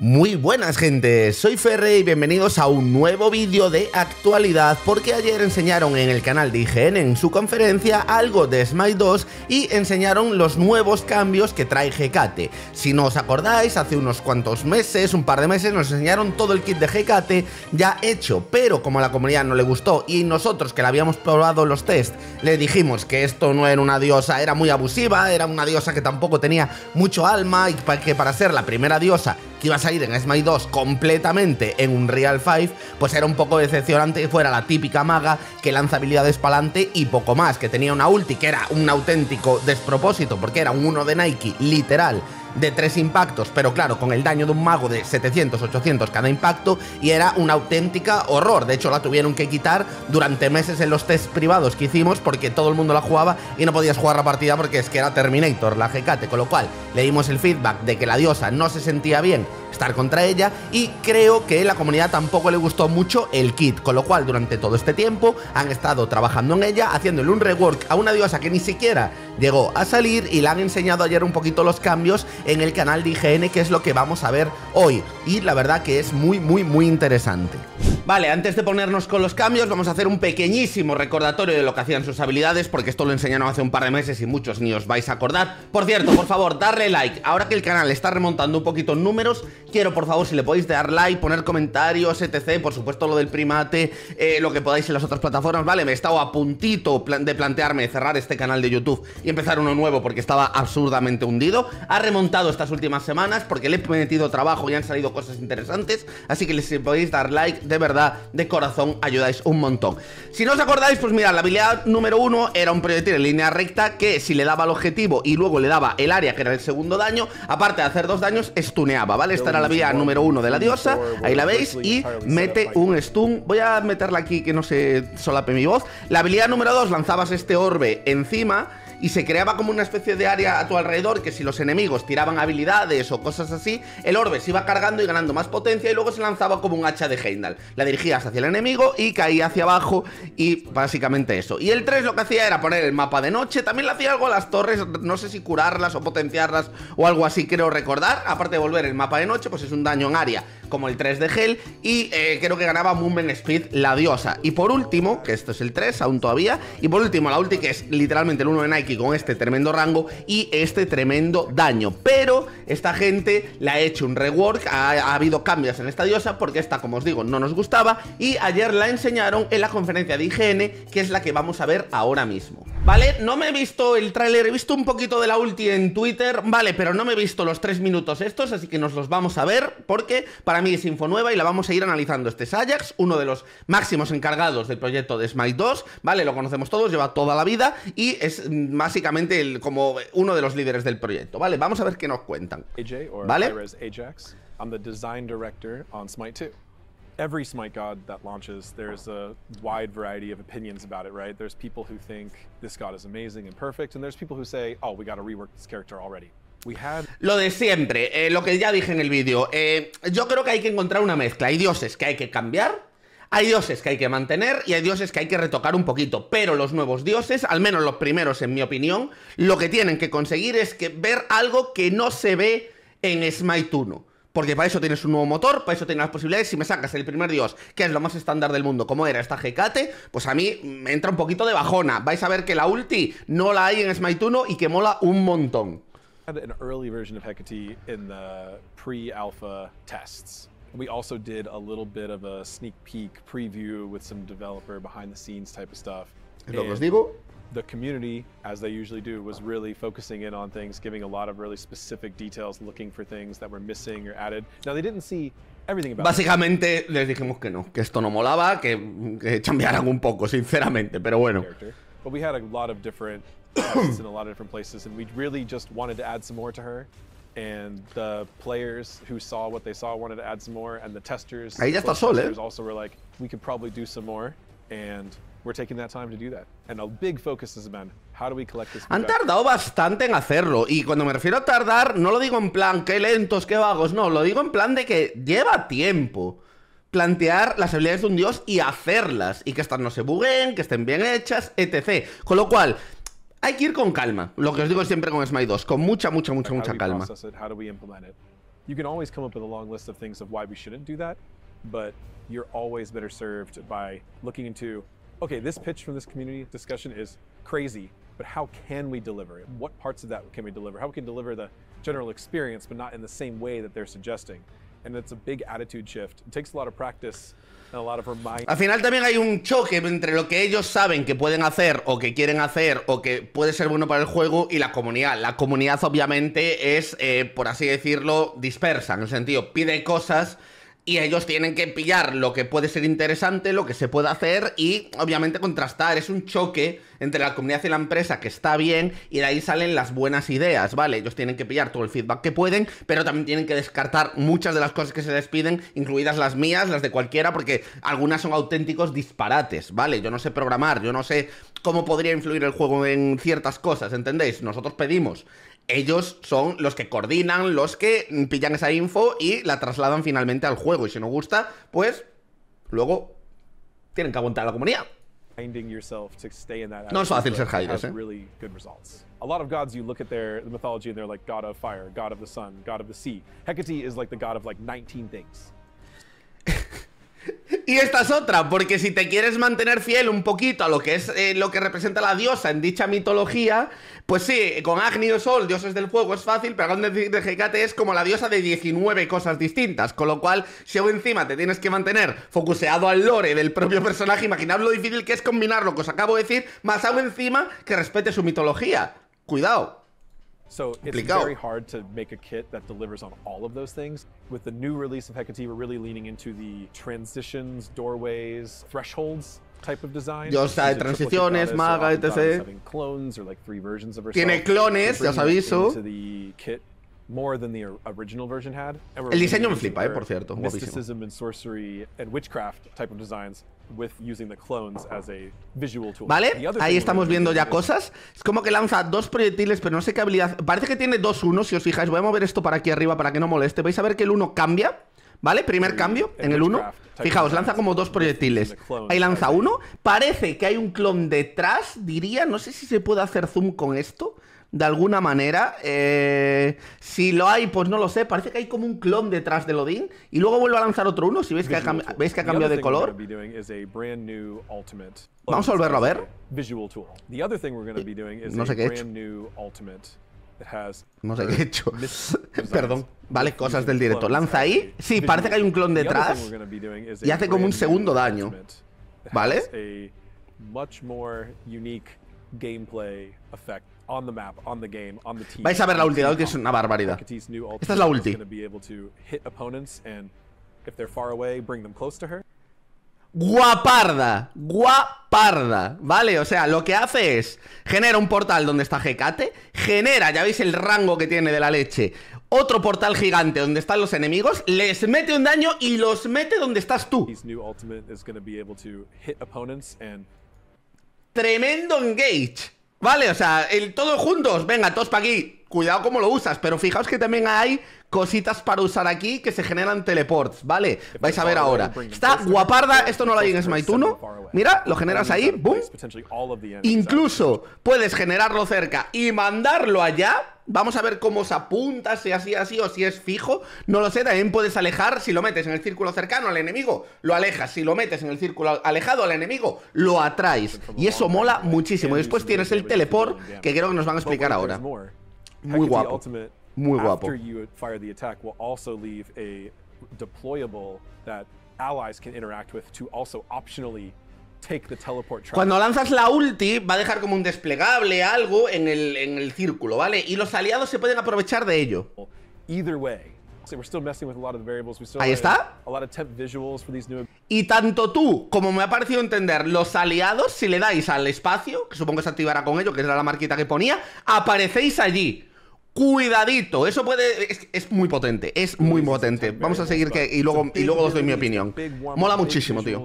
Muy buenas gente, soy Ferre y bienvenidos a un nuevo vídeo de actualidad porque ayer enseñaron en el canal de IGN en su conferencia algo de Smite 2 y enseñaron los nuevos cambios que trae Hecate. Si no os acordáis, hace unos cuantos meses, un par de meses, nos enseñaron todo el kit de Hecate ya hecho, pero como a la comunidad no le gustó y nosotros que la habíamos probado los tests le dijimos que esto no era una diosa, era muy abusiva, era una diosa que tampoco tenía mucho alma y que para ser la primera diosa que iba a salir en SMITE 2 completamente en un Real 5, pues era un poco decepcionante que fuera la típica maga que lanza habilidades para adelante y poco más, que tenía una ulti que era un auténtico despropósito porque era un 1 de Nike literal de tres impactos, pero claro, con el daño de un mago de 700, 800 cada impacto, y era una auténtica horror. De hecho, la tuvieron que quitar durante meses en los tests privados que hicimos porque todo el mundo la jugaba y no podías jugar la partida porque es que era Terminator, la GKT. con lo cual le dimos el feedback de que la diosa no se sentía bien estar contra ella y creo que la comunidad tampoco le gustó mucho el kit, con lo cual durante todo este tiempo han estado trabajando en ella, haciéndole un rework a una diosa que ni siquiera llegó a salir y le han enseñado ayer un poquito los cambios en el canal de IGN, que es lo que vamos a ver hoy. Y la verdad que es muy, muy, muy interesante. Vale, antes de ponernos con los cambios, vamos a hacer un pequeñísimo recordatorio de lo que hacían sus habilidades, porque esto lo enseñaron hace un par de meses y muchos ni os vais a acordar. Por cierto, por favor, darle like. Ahora que el canal está remontando un poquito en números, quiero por favor si le podéis dar like, poner comentarios, etc. Por supuesto lo del primate, eh, lo que podáis en las otras plataformas, ¿vale? Me he estado a puntito de plantearme cerrar este canal de YouTube empezar uno nuevo porque estaba absurdamente hundido. Ha remontado estas últimas semanas porque le he metido trabajo y han salido cosas interesantes. Así que les podéis dar like, de verdad, de corazón, ayudáis un montón. Si no os acordáis, pues mirad, la habilidad número uno era un proyectil en línea recta que si le daba el objetivo y luego le daba el área, que era el segundo daño, aparte de hacer dos daños, estuneaba ¿vale? Esta era la habilidad número uno de la diosa, ahí la veis, y mete un stun. Voy a meterla aquí que no se solape mi voz. La habilidad número dos, lanzabas este orbe encima y se creaba como una especie de área a tu alrededor que si los enemigos tiraban habilidades o cosas así, el orbe se iba cargando y ganando más potencia y luego se lanzaba como un hacha de Heimdall. La dirigías hacia el enemigo y caía hacia abajo y básicamente eso. Y el 3 lo que hacía era poner el mapa de noche, también le hacía algo a las torres, no sé si curarlas o potenciarlas o algo así, creo recordar. Aparte de volver el mapa de noche, pues es un daño en área como el 3 de gel y eh, creo que ganaba Moonman Speed, la diosa. Y por último, que esto es el 3 aún todavía, y por último la ulti que es literalmente el 1 de Nike con este tremendo rango y este tremendo daño. Pero esta gente la ha hecho un rework, ha, ha habido cambios en esta diosa porque esta, como os digo, no nos gustaba y ayer la enseñaron en la conferencia de IGN, que es la que vamos a ver ahora mismo. ¿vale? No me he visto el tráiler, he visto un poquito de la ulti en Twitter, ¿vale? Pero no me he visto los tres minutos estos, así que nos los vamos a ver, porque para mí es info nueva y la vamos a ir analizando. Este es Ajax, uno de los máximos encargados del proyecto de Smite 2, ¿vale? Lo conocemos todos, lleva toda la vida y es mm, básicamente el, como uno de los líderes del proyecto, ¿vale? Vamos a ver qué nos cuentan, ¿vale? I'm the design director on Smite 2 every Smite god that launches, there's a wide variety of opinions about it, right? There's people who think this god is amazing and perfect, and there's people who say, oh, we got to rework this character already. We Lo de siempre, eh, lo que ya dije en el vídeo. Eh, yo creo que hay que encontrar una mezcla. Hay dioses que hay que cambiar, hay dioses que hay que mantener y hay dioses que hay que retocar un poquito, pero los nuevos dioses, al menos los primeros en mi opinión, lo que tienen que conseguir es que ver algo que no se ve en Smite 1. Porque para eso tienes un nuevo motor, para eso tienes las posibilidades. Si me sacas el primer dios, que es lo más estándar del mundo, como era esta Hecate, pues a mí me entra un poquito de bajona. Vais a ver que la ulti no la hay en Smite 1 y que mola un montón. a sneak lo que os digo. the community, as they usually do, was really focusing in on things, giving a lot of really specific details, looking for things that were missing or added. Now they didn't see everything about Básicamente it. les dijimos que no, que esto no molaba, que, que cambiaran un poco, sinceramente, pero bueno. But we had a lot of different tests in a lot of different places, and we really just wanted to add some more to her. And the players who saw what they saw wanted to add some more, and the testers, Ahí ya está Sol, testers eh? also were like, we could probably do some more. And Han tardado bastante en hacerlo y cuando me refiero a tardar no lo digo en plan qué lentos, qué vagos, no, lo digo en plan de que lleva tiempo plantear las habilidades de un dios y hacerlas y que estas no se buguen, que estén bien hechas, etc. Con lo cual, hay que ir con calma. Lo que os digo siempre con Smite 2, con mucha mucha mucha mucha calma. You can always come up with a long list of things of why we shouldn't do that, but you're always better served by okay, this pitch from this community discussion is crazy, but how can we deliver it? What parts of that can we deliver? How we deliver the general experience, but not in the same way that they're suggesting. And it's a big attitude shift. It takes a lot of practice and a lot of Al final también hay un choque entre lo que ellos saben que pueden hacer o que quieren hacer o que puede ser bueno para el juego y la comunidad. La comunidad obviamente es, eh, por así decirlo, dispersa, en el sentido, pide cosas y ellos tienen que pillar lo que puede ser interesante, lo que se puede hacer y obviamente contrastar. Es un choque entre la comunidad y la empresa que está bien y de ahí salen las buenas ideas, ¿vale? Ellos tienen que pillar todo el feedback que pueden, pero también tienen que descartar muchas de las cosas que se les piden, incluidas las mías, las de cualquiera, porque algunas son auténticos disparates, ¿vale? Yo no sé programar, yo no sé cómo podría influir el juego en ciertas cosas, ¿entendéis? Nosotros pedimos ellos son los que coordinan, los que pillan esa info y la trasladan finalmente al juego. Y si no gusta, pues luego tienen que aguantar la comunidad. No es fácil ser Hydras, ¿eh? A lot of gods, you look at their the mythology and they're like god of fire, god of the sun, god of the sea. Hecate is like the god of like 19 things. Y esta es otra, porque si te quieres mantener fiel un poquito a lo que es eh, lo que representa la diosa en dicha mitología, pues sí, con Agni o Sol, dioses del fuego, es fácil, pero Agni de Hecate es como la diosa de 19 cosas distintas, con lo cual, si aún encima te tienes que mantener focuseado al lore del propio personaje, imaginad lo difícil que es combinar lo que os acabo de decir, más aún encima que respete su mitología. Cuidado. So it's Complicado. very hard to make a kit that delivers on all of those things. With the new release of Hecate, we're really leaning into the transitions, doorways, thresholds type of design. Yo, o sea, de transiciones, maga, etc. Clones or like three versions of herself. Tiene clones, ya os aviso. Into the kit original El diseño me flipa, eh, por cierto. Mysticism and sorcery and witchcraft type of designs with using the clones as a visual tool. Vale, ahí estamos viendo ya cosas. Es como que lanza dos proyectiles, pero no sé qué habilidad. Parece que tiene dos unos. si os fijáis. Voy a mover esto para aquí arriba para que no moleste. Vais a ver que el uno cambia. ¿Vale? Primer cambio en el uno. Fijaos, lanza como dos proyectiles. Ahí lanza uno. Parece que hay un clon detrás, diría. No sé si se puede hacer zoom con esto de alguna manera. Eh, si lo hay, pues no lo sé. Parece que hay como un clon detrás del Odin Y luego vuelvo a lanzar otro uno. Si ves que ha, veis que ha cambiado de color. Vamos a volverlo a ver. Eh, no sé qué he hecho. No sé uh, qué he hecho. Perdón. Vale, cosas del directo. Lanza ahí. Sí, parece que hay un clon detrás. Y hace como un segundo daño. ¿Vale? Vais a ver la ulti, que es una barbaridad. Esta es la ulti. Guaparda, guaparda, ¿vale? O sea, lo que hace es, genera un portal donde está Hecate, genera, ya veis el rango que tiene de la leche, otro portal gigante donde están los enemigos, les mete un daño y los mete donde estás tú. Tremendo engage. Vale, o sea, el, todos juntos, venga, todos para aquí cuidado cómo lo usas, pero fijaos que también hay cositas para usar aquí que se generan teleports, ¿vale? Vais a ver ahora. Eh, Está guaparda, esto no lo hay en Smite 1. Mira, lo generas ahí, boom. Incluso puedes generarlo cerca y mandarlo allá. Vamos a ver cómo se apunta, si así, así o si es fijo. No lo sé, también puedes alejar si lo metes en el círculo cercano al enemigo, lo alejas. Si lo metes en el círculo alejado al enemigo, lo atraes. Y eso mola muchísimo. Y después tienes el teleport que creo que nos van a explicar ahora. Muy guapo. Muy guapo. Cuando lanzas la ulti, va a dejar como un desplegable, algo en el, en el círculo, ¿vale? Y los aliados se pueden aprovechar de ello. Ahí está. Y tanto tú, como me ha parecido entender, los aliados, si le dais al espacio, que supongo que se activará con ello, que era la marquita que ponía, aparecéis allí. Cuidadito, eso puede. Es, muy potente, es muy potente. Vamos a seguir que, y luego, y luego os doy mi opinión. Mola muchísimo, tío.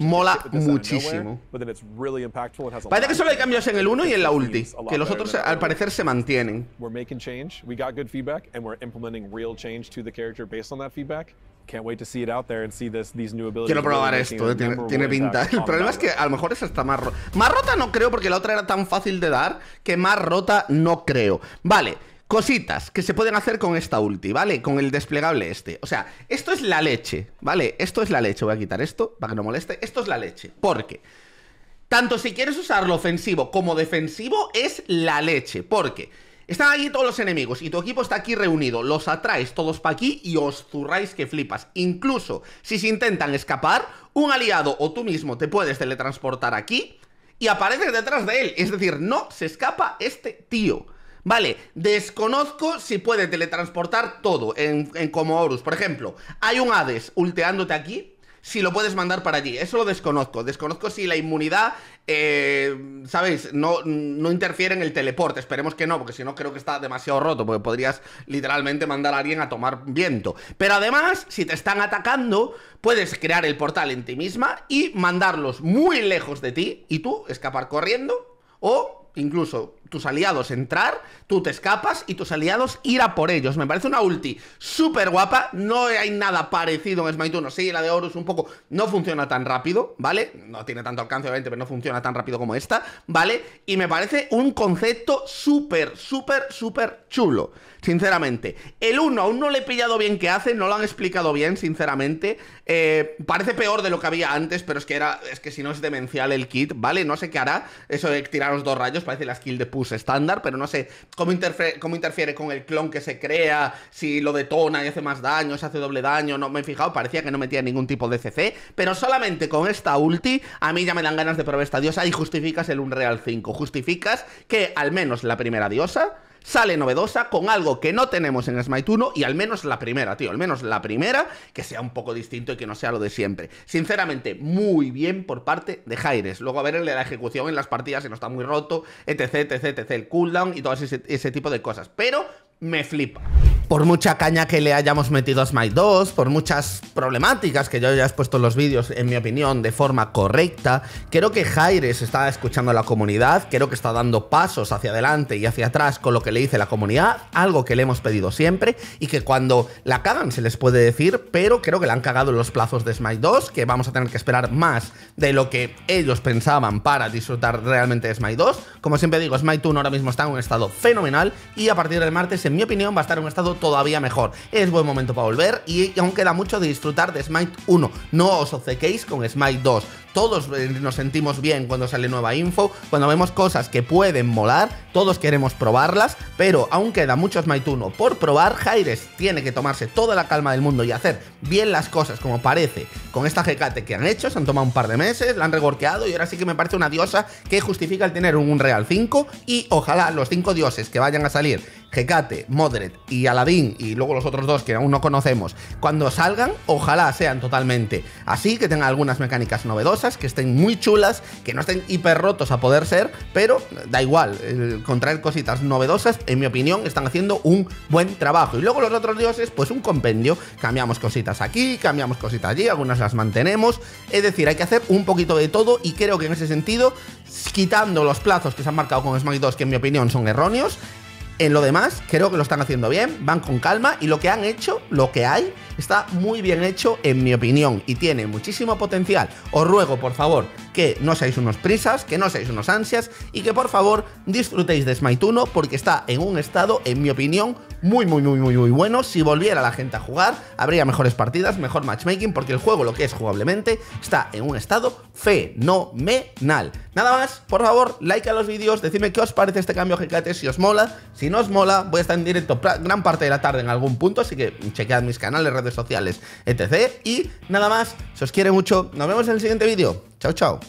Mola muchísimo. Parece que solo hay cambios en el 1 y en la ulti, que los otros al parecer se mantienen. Quiero probar esto, tiene, pinta. El problema es que a lo mejor es está más rota. Más rota no creo porque la otra era tan fácil de dar que más rota no creo. Vale. Cositas que se pueden hacer con esta ulti, ¿vale? Con el desplegable este. O sea, esto es la leche, ¿vale? Esto es la leche. Voy a quitar esto para que no moleste. Esto es la leche. ¿Por qué? Tanto si quieres usarlo ofensivo como defensivo, es la leche. Porque están allí todos los enemigos y tu equipo está aquí reunido. Los atraes todos para aquí y os zurráis que flipas. Incluso si se intentan escapar, un aliado o tú mismo te puedes teletransportar aquí y apareces detrás de él. Es decir, no se escapa este tío. Vale, desconozco si puede teletransportar todo en, como Horus. Por ejemplo, hay un Hades ulteándote aquí si lo puedes mandar para allí. Eso lo desconozco. Desconozco si la inmunidad, eh, ¿sabéis? No, no interfiere en el teleporte. Esperemos que no, porque si no creo que está demasiado roto, porque podrías literalmente mandar a alguien a tomar viento. Pero además, si te están atacando, puedes crear el portal en ti misma y mandarlos muy lejos de ti y tú escapar corriendo o incluso tus aliados entrar, tú te escapas y tus aliados ir a por ellos. Me parece una ulti súper guapa. No hay nada parecido en Smite 1. Sí, la de Horus un poco no funciona tan rápido, ¿vale? No tiene tanto alcance, obviamente, pero no funciona tan rápido como esta, ¿vale? Y me parece un concepto súper, súper, súper chulo, sinceramente. El 1 aún no le he pillado bien qué hace, no lo han explicado bien, sinceramente. Eh, parece peor de lo que había antes, pero es que era, es que si no es demencial el kit, ¿vale? No sé qué hará. Eso de tirar los dos rayos, parece la skill de estándar, pero no sé cómo, interfiere, cómo interfiere con el clon que se crea, si lo detona y hace más daño, si hace doble daño, no me he fijado, parecía que no metía ningún tipo de CC, pero solamente con esta ulti a mí ya me dan ganas de probar esta diosa y justificas el Unreal 5, justificas que al menos la primera diosa sale novedosa con algo que no tenemos en Smite 1 y al menos la primera, tío, al menos la primera que sea un poco distinto y que no sea lo de siempre. Sinceramente, muy bien por parte de Jaires. Luego a ver la ejecución en las partidas si no está muy roto, etc, etc, etc, el cooldown y todo ese, ese tipo de cosas. Pero me flipa por mucha caña que le hayamos metido a Smite 2, por muchas problemáticas que yo ya he puesto en los vídeos, en mi opinión, de forma correcta, creo que Jaires está escuchando a la comunidad, creo que está dando pasos hacia adelante y hacia atrás con lo que le dice la comunidad, algo que le hemos pedido siempre y que cuando la cagan se les puede decir, pero creo que la han cagado los plazos de Smite 2, que vamos a tener que esperar más de lo que ellos pensaban para disfrutar realmente de Smite 2. Como siempre digo, Smite 1 ahora mismo está en un estado fenomenal y a partir del martes, en mi opinión, va a estar en un estado todavía mejor. Es buen momento para volver y aún queda mucho de disfrutar de Smite 1. No os obcequéis con Smite 2. Todos eh, nos sentimos bien cuando sale nueva info, cuando vemos cosas que pueden molar, todos queremos probarlas, pero aún queda mucho Smite 1 por probar. Jaires tiene que tomarse toda la calma del mundo y hacer bien las cosas como parece con esta GKT que han hecho, se han tomado un par de meses, la han regorqueado y ahora sí que me parece una diosa que justifica el tener un Real 5 y ojalá los 5 dioses que vayan a salir Hecate, Modred y Aladín y luego los otros dos que aún no conocemos, cuando salgan, ojalá sean totalmente así, que tengan algunas mecánicas novedosas, que estén muy chulas, que no estén hiper rotos a poder ser, pero da igual, Con contraer cositas novedosas, en mi opinión, están haciendo un buen trabajo. Y luego los otros dioses, pues un compendio, cambiamos cositas aquí, cambiamos cositas allí, algunas las mantenemos, es decir, hay que hacer un poquito de todo y creo que en ese sentido, quitando los plazos que se han marcado con Smash 2, que en mi opinión son erróneos, en lo demás, creo que lo están haciendo bien, van con calma y lo que han hecho, lo que hay, está muy bien hecho en mi opinión y tiene muchísimo potencial. Os ruego, por favor, que no seáis unos prisas, que no seáis unos ansias y que por favor disfrutéis de Smite 1 porque está en un estado, en mi opinión, muy, muy, muy, muy, muy bueno. Si volviera la gente a jugar, habría mejores partidas, mejor matchmaking, porque el juego, lo que es jugablemente, está en un estado fenomenal. Nada más, por favor, like a los vídeos, decidme qué os parece este cambio GKT, si os mola. Si no os mola, voy a estar en directo gran parte de la tarde en algún punto, así que chequead mis canales, redes sociales, etc. Y nada más, se os quiere mucho, nos vemos en el siguiente vídeo. Tchau, tchau.